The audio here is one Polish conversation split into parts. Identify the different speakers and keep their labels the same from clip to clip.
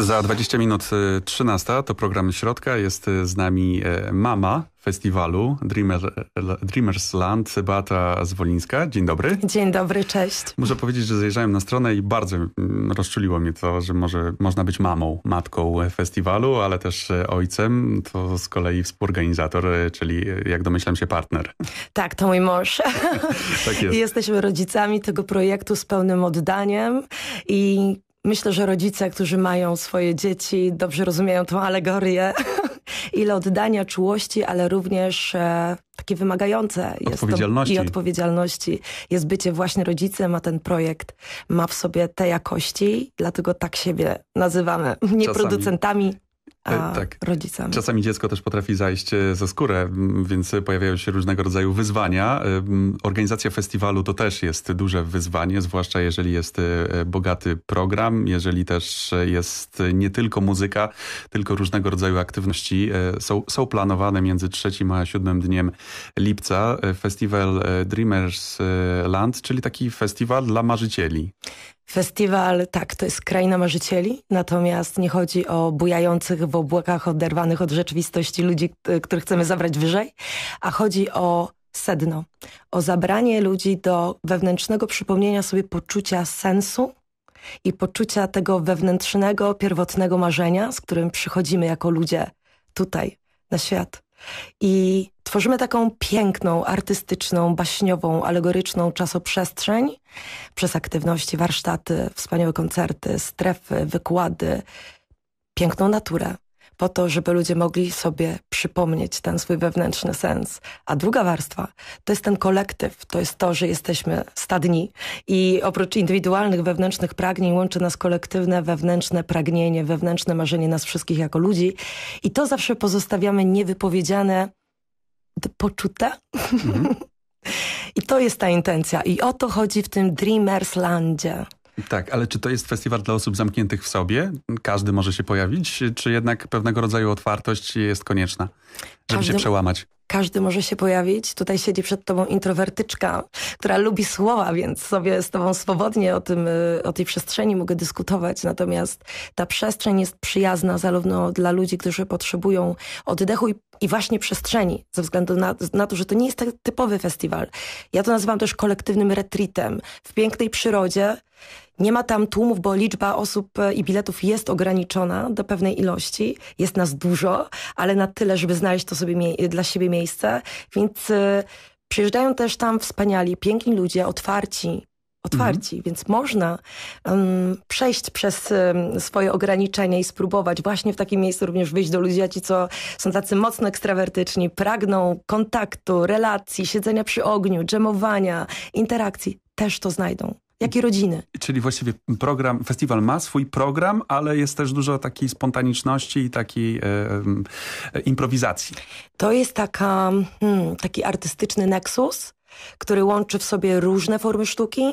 Speaker 1: Za 20 minut 13 y, to program Środka. Jest y, z nami e, mama festiwalu Dreamer, Dreamers Land, Beata Zwolińska. Dzień dobry. Dzień dobry, cześć. Muszę powiedzieć, że zajrzałem na stronę i bardzo mm, rozczuliło mnie to, że może można być mamą, matką festiwalu, ale też e, ojcem. To z kolei współorganizator, e, czyli jak domyślam się partner.
Speaker 2: Tak, to mój mąż. tak jest. Jesteśmy rodzicami tego projektu z pełnym oddaniem i myślę, że rodzice, którzy mają swoje dzieci, dobrze rozumieją tą alegorię. Ile oddania, czułości, ale również e, takie wymagające jest odpowiedzialności. To, i odpowiedzialności. Jest bycie właśnie rodzicem, a ten projekt ma w sobie te jakości, dlatego tak siebie nazywamy. Nie Czasami producentami, E, a tak. rodzicami. Czasami
Speaker 1: dziecko też potrafi zajść e, za skórę, więc pojawiają się różnego rodzaju wyzwania. E, organizacja festiwalu to też jest duże wyzwanie, zwłaszcza jeżeli jest bogaty program, jeżeli też jest nie tylko muzyka, tylko różnego rodzaju aktywności są, są planowane między 3 a 7 dniem lipca. Festiwal Dreamers Land, czyli taki festiwal dla marzycieli.
Speaker 2: Festiwal, tak, to jest kraina marzycieli, natomiast nie chodzi o bujających w obłokach oderwanych od rzeczywistości ludzi, e, których chcemy zabrać wyżej, a chodzi o sedno, o zabranie ludzi do wewnętrznego przypomnienia sobie poczucia sensu i poczucia tego wewnętrznego, pierwotnego marzenia, z którym przychodzimy jako ludzie tutaj, na świat. I Tworzymy taką piękną, artystyczną, baśniową, alegoryczną czasoprzestrzeń przez aktywności, warsztaty, wspaniałe koncerty, strefy, wykłady, piękną naturę, po to, żeby ludzie mogli sobie przypomnieć ten swój wewnętrzny sens. A druga warstwa to jest ten kolektyw, to jest to, że jesteśmy stadni i oprócz indywidualnych wewnętrznych pragnień łączy nas kolektywne wewnętrzne pragnienie, wewnętrzne marzenie nas wszystkich jako ludzi i to zawsze pozostawiamy niewypowiedziane poczute. Mhm. I to jest ta intencja. I o to chodzi w tym Dreamers Landzie.
Speaker 1: Tak, ale czy to jest festiwal dla osób zamkniętych w sobie? Każdy może się pojawić? Czy jednak pewnego rodzaju otwartość jest konieczna, żeby każdy, się przełamać?
Speaker 2: Każdy może się pojawić. Tutaj siedzi przed tobą introwertyczka, która lubi słowa, więc sobie z tobą swobodnie o, tym, y, o tej przestrzeni mogę dyskutować. Natomiast ta przestrzeń jest przyjazna zarówno dla ludzi, którzy potrzebują oddechu i i właśnie przestrzeni, ze względu na, na to, że to nie jest tak typowy festiwal. Ja to nazywam też kolektywnym retreatem w pięknej przyrodzie. Nie ma tam tłumów, bo liczba osób e, i biletów jest ograniczona do pewnej ilości. Jest nas dużo, ale na tyle, żeby znaleźć to sobie dla siebie miejsce. Więc e, Przyjeżdżają też tam wspaniali, piękni ludzie, otwarci, otwarci, mhm. więc można um, przejść przez um, swoje ograniczenia i spróbować właśnie w takim miejscu również wyjść do ludzi, a ci, co są tacy mocno ekstrawertyczni, pragną kontaktu, relacji, siedzenia przy ogniu, dżemowania, interakcji, też to znajdą jak i rodziny.
Speaker 1: Czyli właściwie program, festiwal ma swój program, ale jest też dużo takiej spontaniczności i takiej e, e improwizacji. To jest taka,
Speaker 2: hmm, taki artystyczny nexus, który łączy w sobie różne formy sztuki,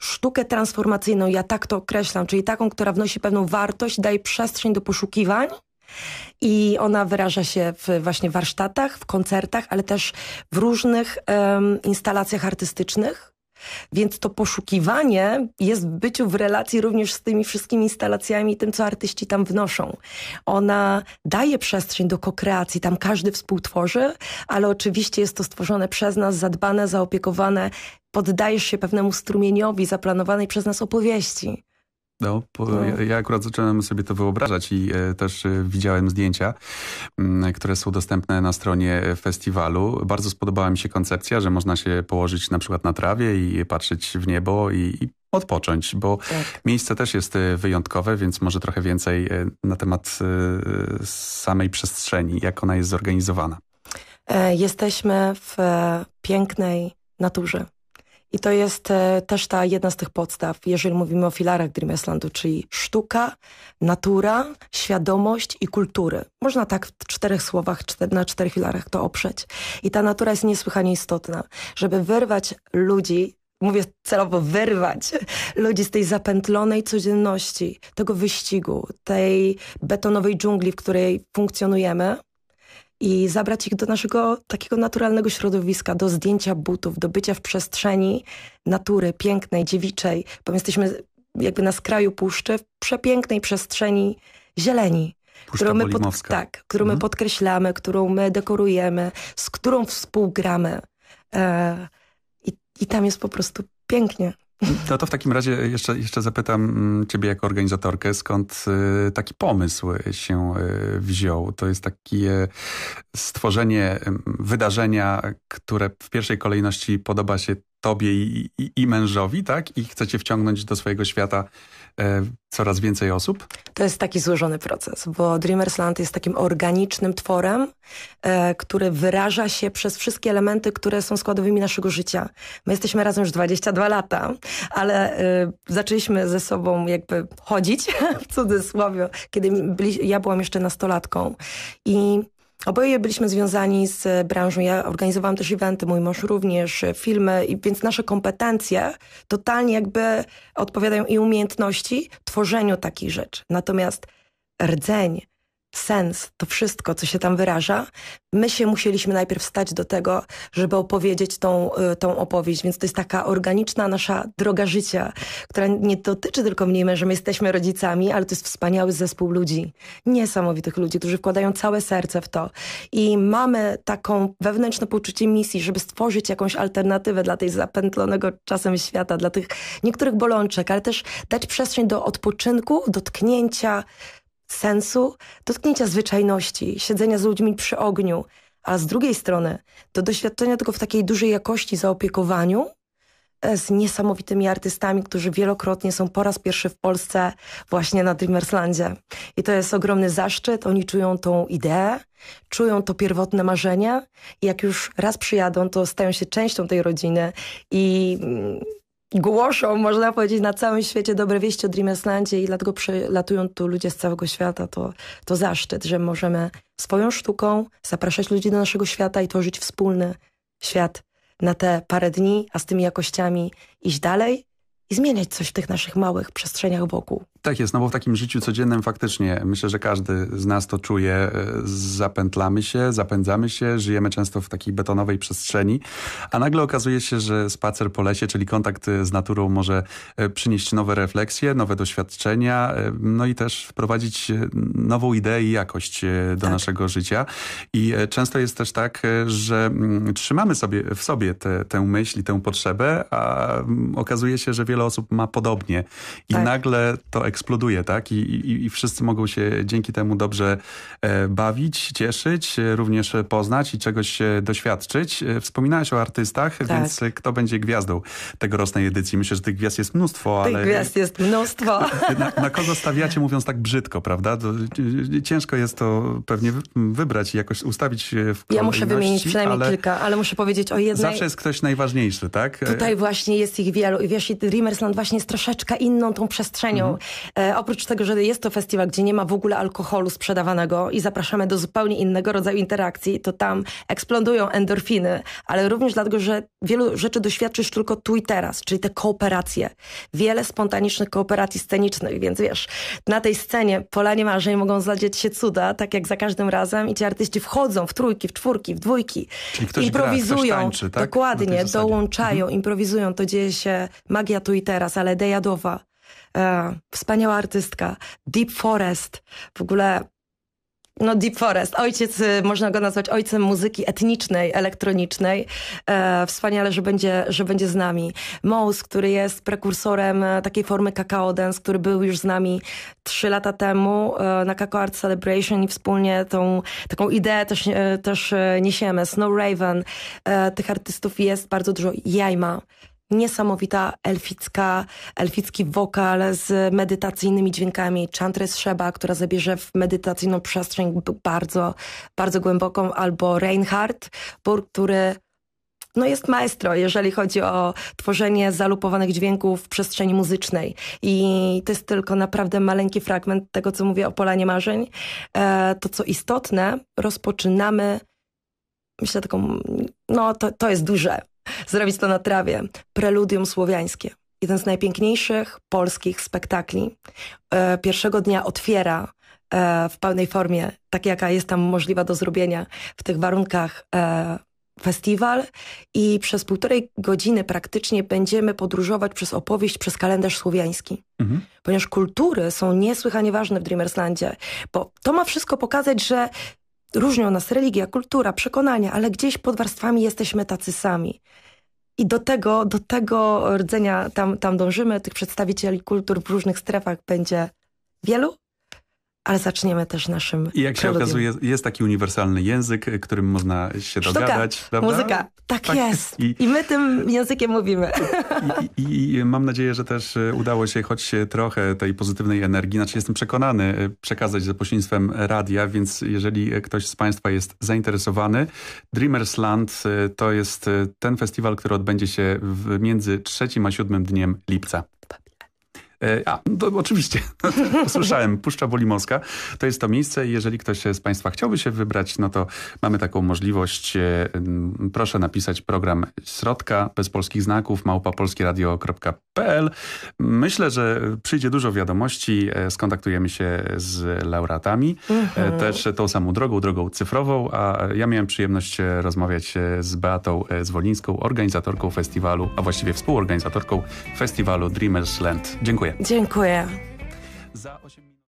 Speaker 2: sztukę transformacyjną, ja tak to określam, czyli taką, która wnosi pewną wartość, daje przestrzeń do poszukiwań i ona wyraża się w właśnie warsztatach, w koncertach, ale też w różnych um, instalacjach artystycznych, więc to poszukiwanie jest w byciu w relacji również z tymi wszystkimi instalacjami i tym, co artyści tam wnoszą. Ona daje przestrzeń do kokreacji, tam każdy współtworzy, ale oczywiście jest to stworzone przez nas, zadbane, zaopiekowane. Poddajesz się pewnemu strumieniowi zaplanowanej przez nas opowieści.
Speaker 1: No, no, Ja akurat zacząłem sobie to wyobrażać i e, też e, widziałem zdjęcia, mm, które są dostępne na stronie e, festiwalu. Bardzo spodobała mi się koncepcja, że można się położyć na przykład na trawie i patrzeć w niebo i odpocząć, bo tak. miejsce też jest wyjątkowe, więc może trochę więcej na temat samej przestrzeni, jak ona jest zorganizowana.
Speaker 2: Jesteśmy w pięknej naturze. I to jest e, też ta jedna z tych podstaw, jeżeli mówimy o filarach Dreamlandu, czyli sztuka, natura, świadomość i kultury. Można tak w czterech słowach, na czterech filarach to oprzeć. I ta natura jest niesłychanie istotna, żeby wyrwać ludzi mówię celowo, wyrwać ludzi z tej zapętlonej codzienności, tego wyścigu, tej betonowej dżungli, w której funkcjonujemy i zabrać ich do naszego takiego naturalnego środowiska, do zdjęcia butów, do bycia w przestrzeni natury pięknej, dziewiczej, bo my jesteśmy jakby na skraju puszczy, w przepięknej przestrzeni zieleni. którą my, pod, tak, którą mhm. podkreślamy, którą my dekorujemy, z którą współgramy. E, i, I tam jest po prostu pięknie.
Speaker 1: No to w takim razie jeszcze, jeszcze zapytam mm, ciebie jako organizatorkę, skąd y, taki pomysł się y, wziął. To jest takie stworzenie wydarzenia, które w pierwszej kolejności podoba się tobie i, i, i mężowi, tak? I chcecie wciągnąć do swojego świata E, coraz więcej osób?
Speaker 2: To jest taki złożony proces, bo Dreamers Land jest takim organicznym tworem, e, który wyraża się przez wszystkie elementy, które są składowymi naszego życia. My jesteśmy razem już 22 lata, ale e, zaczęliśmy ze sobą jakby chodzić, w cudzysłowie, kiedy ja byłam jeszcze nastolatką. I Oboje byliśmy związani z e, branżą. Ja organizowałam też eventy, mój mąż również, e, filmy, i więc nasze kompetencje totalnie jakby odpowiadają i umiejętności tworzeniu takich rzeczy. Natomiast rdzeń, sens, to wszystko, co się tam wyraża, my się musieliśmy najpierw stać do tego, żeby opowiedzieć tą, y, tą opowieść, więc to jest taka organiczna nasza droga życia, która nie dotyczy tylko mnie że my jesteśmy rodzicami, ale to jest wspaniały zespół ludzi, niesamowitych ludzi, którzy wkładają całe serce w to i mamy taką wewnętrzne poczucie misji, żeby stworzyć jakąś alternatywę dla tej zapętlonego czasem świata, dla tych niektórych bolączek, ale też dać przestrzeń do odpoczynku, dotknięcia, sensu dotknięcia zwyczajności, siedzenia z ludźmi przy ogniu, a z drugiej strony do doświadczenia tego w takiej dużej jakości zaopiekowaniu e, z niesamowitymi artystami, którzy wielokrotnie są po raz pierwszy w Polsce właśnie na Dreamerslandzie. I to jest ogromny zaszczyt, oni czują tą ideę, czują to pierwotne marzenie i jak już raz przyjadą, to stają się częścią tej rodziny i mm, głoszą, można powiedzieć, na całym świecie dobre wieści o Dreamerslandzie i dlatego przylatują tu ludzie z całego świata. To, to zaszczyt, że możemy swoją sztuką zapraszać ludzi do naszego świata i tworzyć wspólny świat na te parę dni, a z tymi jakościami iść dalej i zmieniać coś w tych naszych małych przestrzeniach wokół.
Speaker 1: Tak jest, no bo w takim życiu codziennym faktycznie myślę, że każdy z nas to czuje. Zapętlamy się, zapędzamy się, żyjemy często w takiej betonowej przestrzeni, a nagle okazuje się, że spacer po lesie, czyli kontakt y, z naturą może y, przynieść nowe refleksje, nowe doświadczenia, y, no i też wprowadzić nową ideę i jakość do tak. naszego życia. I często jest też tak, że mm, trzymamy sobie w sobie te, tę myśl i tę potrzebę, a mm, okazuje się, że wiele osób ma podobnie. I tak. nagle to eksploduje, tak? I, i, i wszyscy mogą się dzięki temu dobrze e, bawić, cieszyć, e, również poznać i czegoś e, doświadczyć. Wspominałeś o artystach, tak. więc kto będzie gwiazdą tegorocznej edycji? Myślę, że tych gwiazd jest mnóstwo, tych ale... Tych gwiazd
Speaker 2: jest mnóstwo.
Speaker 1: Na, na kogo stawiacie, mówiąc tak brzydko, prawda? ciężko jest to pewnie wybrać i jakoś ustawić w Ja muszę wymienić przynajmniej ale...
Speaker 2: kilka, ale muszę powiedzieć o jednej... Zawsze jest
Speaker 1: ktoś najważniejszy, tak? Tutaj
Speaker 2: właśnie jest ich wielu i wiesz, Dreamersland właśnie jest troszeczkę inną tą przestrzenią. Mhm. E, oprócz tego, że jest to festiwal, gdzie nie ma w ogóle alkoholu sprzedawanego i zapraszamy do zupełnie innego rodzaju interakcji, to tam eksplodują endorfiny, ale również dlatego, że wielu rzeczy doświadczysz tylko tu i teraz, czyli te kooperacje. Wiele spontanicznych kooperacji scenicznych, więc wiesz, na tej scenie polanie marzeń mogą zladzieć się cuda, tak jak za każdym razem i ci artyści wchodzą w trójki, w czwórki, w dwójki. Czyli ktoś improwizują, gra, ktoś tańczy, tak? dokładnie, dołączają, mhm. improwizują. To dzieje się magia tu i teraz, ale Dejadowa e, wspaniała artystka, Deep Forest, w ogóle no Deep Forest, ojciec, y, można go nazwać ojcem muzyki etnicznej, elektronicznej. E, wspaniale, że będzie, że będzie z nami. Mouse, który jest prekursorem e, takiej formy kakao dance, który był już z nami trzy lata temu e, na Kakao Art Celebration i wspólnie tą taką ideę też, e, też e, niesiemy. Snow Raven, e, tych artystów jest bardzo dużo. Jajma, niesamowita elficka, elficki wokal z medytacyjnymi dźwiękami. Chantres Sheba, która zabierze w medytacyjną przestrzeń bardzo, bardzo głęboką, albo Reinhardt, Burg, który no jest maestro, jeżeli chodzi o tworzenie zalupowanych dźwięków w przestrzeni muzycznej. I to jest tylko naprawdę maleńki fragment tego, co mówię o Polanie Marzeń. E, to, co istotne, rozpoczynamy, myślę taką, no to, to jest duże, Zrobić to na trawie. Preludium słowiańskie. Jeden z najpiękniejszych polskich spektakli. E, pierwszego dnia otwiera e, w pełnej formie, tak jaka jest tam możliwa do zrobienia w tych warunkach e, festiwal i przez półtorej godziny praktycznie będziemy podróżować przez opowieść, przez kalendarz słowiański. Mhm. Ponieważ kultury są niesłychanie ważne w Dreamerslandzie, bo to ma wszystko pokazać, że Różnią nas religia, kultura, przekonania, ale gdzieś pod warstwami jesteśmy tacy sami. I do tego, do tego rdzenia tam, tam dążymy. Tych przedstawicieli kultur w różnych strefach będzie wielu, ale zaczniemy też naszym I jak się preludium. okazuje,
Speaker 1: jest taki uniwersalny język, którym można się Sztuka, dogadać. Prawda? muzyka. Tak, tak jest. I,
Speaker 2: I, my tym językiem mówimy.
Speaker 1: I, i, I, mam nadzieję, że też e, udało się choć trochę tej pozytywnej energii, znaczy jestem przekonany, e, przekazać za pośrednictwem radia, więc jeżeli ktoś z Państwa jest zainteresowany, Dreamers Land e, to jest ten festiwal, który odbędzie się między 3 a 7 dniem lipca. E, a, to oczywiście, usłyszałem, no, Puszcza Bolimowska. To jest to miejsce jeżeli ktoś z Państwa chciałby się wybrać, no to mamy taką możliwość. E, proszę napisać program Środka bez polskich znaków małpapolskiradio.pl. Myślę, że przyjdzie dużo wiadomości. E, skontaktujemy się z laureatami. Mhm. Też tą samą drogą, drogą cyfrową, a ja miałem przyjemność rozmawiać z Beatą Zwolińską, organizatorką festiwalu, a właściwie współorganizatorką festiwalu Dreamers Land. Dziękuję.
Speaker 2: Dziękuję. Dziękuję.